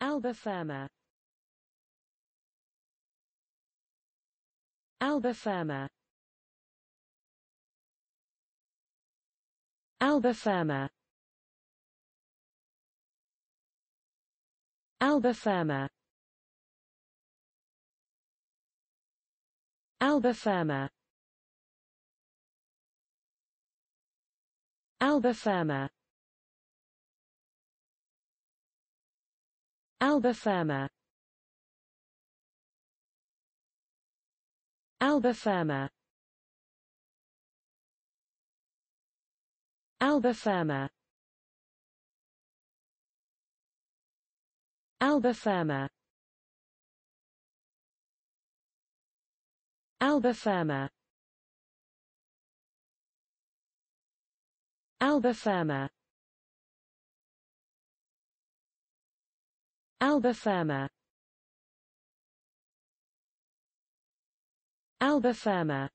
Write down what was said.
Alba firma Alba firma Alba firma Alba firma Alba firma Alba firma Alba firma Alba firma Alba firma Alba firma Alba firma Alba firma Alba firma Alba firma